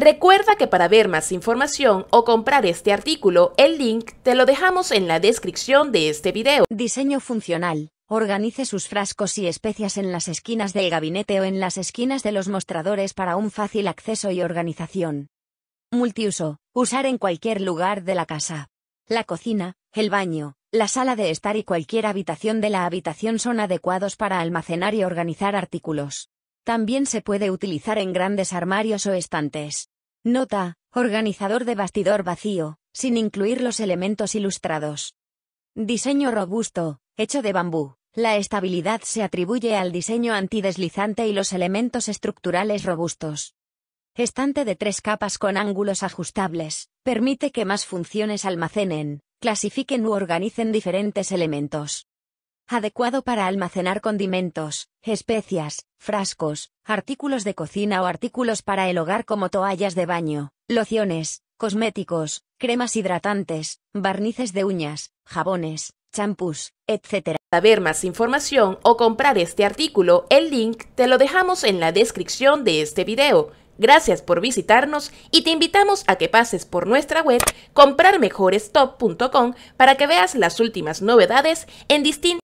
Recuerda que para ver más información o comprar este artículo, el link te lo dejamos en la descripción de este video. Diseño funcional. Organice sus frascos y especias en las esquinas del gabinete o en las esquinas de los mostradores para un fácil acceso y organización. Multiuso. Usar en cualquier lugar de la casa. La cocina, el baño, la sala de estar y cualquier habitación de la habitación son adecuados para almacenar y organizar artículos. También se puede utilizar en grandes armarios o estantes. Nota, organizador de bastidor vacío, sin incluir los elementos ilustrados. Diseño robusto, hecho de bambú. La estabilidad se atribuye al diseño antideslizante y los elementos estructurales robustos. Estante de tres capas con ángulos ajustables, permite que más funciones almacenen, clasifiquen u organicen diferentes elementos adecuado para almacenar condimentos, especias, frascos, artículos de cocina o artículos para el hogar como toallas de baño, lociones, cosméticos, cremas hidratantes, barnices de uñas, jabones, champús, etc. Para ver más información o comprar este artículo, el link te lo dejamos en la descripción de este video. Gracias por visitarnos y te invitamos a que pases por nuestra web comprarmejorestop.com para que veas las últimas novedades en distintos